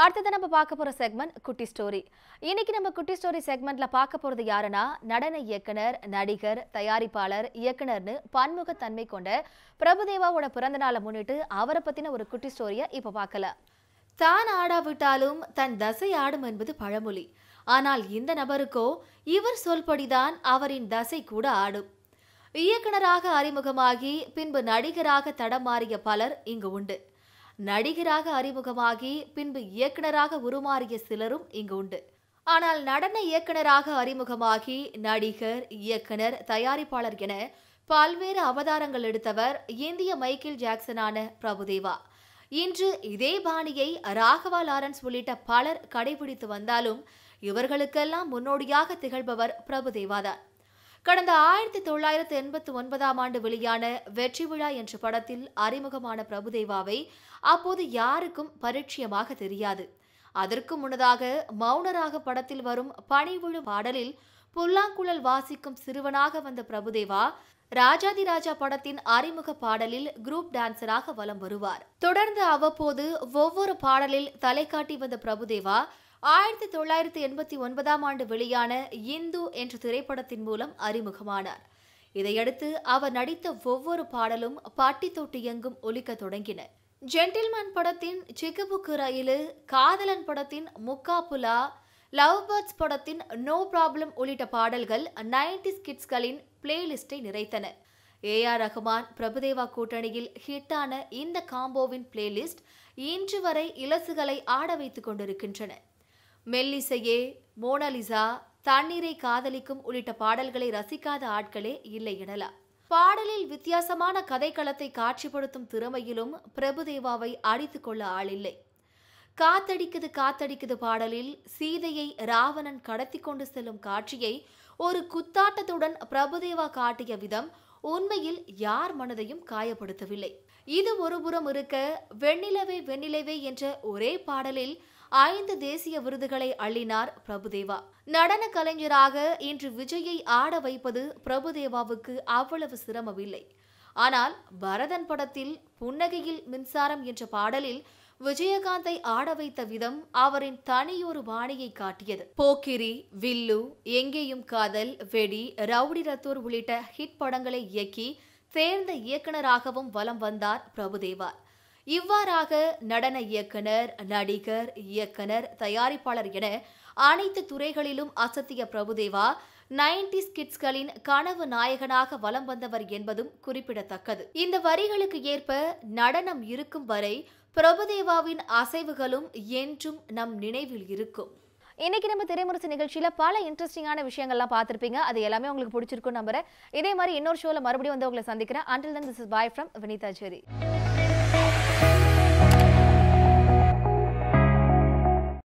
அடுத்தது நம்ம பார்க்க போகிற செக்மெண்ட் குட்டி ஸ்டோரி இன்னைக்கு நம்ம குட்டி ஸ்டோரி செக்மெண்ட்ல பார்க்க போகிறது யாருன்னா நடன இயக்குனர் நடிகர் தயாரிப்பாளர் இயக்குனர்னு பன்முகத்தன்மை கொண்ட பிரபுதேவாவோட பிறந்த நாளை முன்னிட்டு அவரை பற்றின ஒரு குட்டி ஸ்டோரியை இப்போ பார்க்கல தான் ஆடாவிட்டாலும் தன் தசை ஆடும் என்பது பழமொழி ஆனால் இந்த நபருக்கோ இவர் சொல்படிதான் அவரின் தசை கூட ஆடும் இயக்குனராக அறிமுகமாகி பின்பு நடிகராக தடம் மாறிய பலர் இங்கு உண்டு நடிகராக அறிமுகமாகி பின்பு இயக்குனராக உருமாறிய சிலரும் இங்கு உண்டு ஆனால் நடன இயக்குனராக அறிமுகமாகி நடிகர் இயக்குனர் தயாரிப்பாளர் என பல்வேறு அவதாரங்கள் எடுத்தவர் இந்திய மைக்கேல் ஜாக்சனான பிரபுதேவா இன்று இதே பாணியை ராகவா லாரன்ஸ் உள்ளிட்ட பலர் கடைபிடித்து வந்தாலும் இவர்களுக்கெல்லாம் முன்னோடியாக திகழ்பவர் பிரபுதேவாதான் கடந்த ஆயிரத்தி தொள்ளாயிரத்து எண்பத்தி ஒன்பதாம் ஆண்டு வெளியான வெற்றி விழா என்ற படத்தில் அறிமுகமான பிரபுதேவாவை அப்போது யாருக்கும் பரிட்சயமாக தெரியாது அதற்கு முன்னதாக மௌனராக படத்தில் வரும் பனிவிழு பாடலில் புல்லாங்குழல் வாசிக்கும் சிறுவனாக வந்த பிரபுதேவா ராஜாதி ராஜா படத்தின் அறிமுக பாடலில் குரூப் டான்சராக வலம் வருவார் தொடர்ந்து அவ்வப்போது ஒவ்வொரு பாடலில் தலை காட்டி வந்த பிரபுதேவா ஆயிரத்தி தொள்ளாயிரத்தி எண்பத்தி ஒன்பதாம் ஆண்டு வெளியான இந்து என்ற திரைப்படத்தின் மூலம் அறிமுகமானார் இதையடுத்து அவர் நடித்த ஒவ்வொரு பாடலும் பாட்டி தொட்டி எங்கும் ஒலிக்க தொடங்கின ஜென்டில்மேன் படத்தின் சிக்குபுக்கு ரயிலு காதலன் படத்தின் முக்கா புலா லவ் பேர்ட்ஸ் படத்தின் நோ ப்ராப்ளம் உள்ளிட்ட பாடல்கள் நைன்டி கிட்ஸ்களின் பிளேலிஸ்டை நிறைத்தன ஏ ஆர் ரஹ்மான் பிரபுதேவா கூட்டணியில் ஹிட்டான இந்த காம்போவின் பிளேலிஸ்ட் இன்று வரை இலசுகளை ஆட வைத்துக் கொண்டிருக்கின்றன மெல்லிசையே மோனலிசா தண்ணீரை காதலிக்கும் உள்ளிட்ட பாடல்களை ரசிக்காத ஆட்களே இல்லை எனலாம் பாடலில் வித்தியாசமான கதைக்களத்தை காட்சிப்படுத்தும் திறமையிலும் பிரபுதேவாவை அடித்து கொள்ள ஆளில்லை காத்தடிக்குது காத்தடிக்குது பாடலில் சீதையை ராவணன் கடத்தி கொண்டு செல்லும் காட்சியை ஒரு குத்தாட்டத்துடன் பிரபுதேவா காட்டிய விதம் உண்மையில் யார் மனதையும் காயப்படுத்தவில்லை இது ஒருபுறம் இருக்க வெண்ணிலவே வெண்ணிலவே என்ற ஒரே பாடலில் ஐந்து தேசிய விருதுகளை அள்ளினார் பிரபுதேவா நடன கலைஞராக இன்று விஜயை ஆட வைப்பது பிரபுதேவாவுக்கு அவ்வளவு சிரமமில்லை ஆனால் பரதன் படத்தில் புன்னகையில் மின்சாரம் என்ற பாடலில் விஜயகாந்தை ஆட வைத்த விதம் அவரின் தனியொரு பாணியை காட்டியது போக்கிரி வில்லு எங்கேயும் காதல் வெடி ரவுடி ரத்தூர் உள்ளிட்ட ஹிட் படங்களை இயக்கி சேர்ந்த இயக்குனராகவும் வலம் வந்தார் பிரபுதேவா இவ்வாறாக நடன இயக்குனர் நடிகர் இயக்குனர் தயாரிப்பாளர் என அனைத்து துறைகளிலும் அசத்திய பிரபுதேவா நைன்டி ஸ்கிட்ஸ்களின் கனவு நாயகனாக வலம் வந்தவர் என்பதும் குறிப்பிடத்தக்கது இந்த வரிகளுக்கு ஏற்ப நடனம் இருக்கும் வரை பிரபுதேவாவின் அசைவுகளும் என்றும் நம் நினைவில் இருக்கும் இன்னைக்கு நம்ம திரைமுரசு நிகழ்ச்சியில் பல இன்ட்ரெஸ்டிங்கான விஷயங்கள்லாம் பார்த்துருப்பீங்க அது எல்லாமே உங்களுக்கு பிடிச்சிருக்கும் நம்புறேன் இதே மாதிரி இன்னொரு ஷோவில் மறுபடியும் வந்து உங்களை சந்திக்கிறேன் until then this is bye from Vinitha zari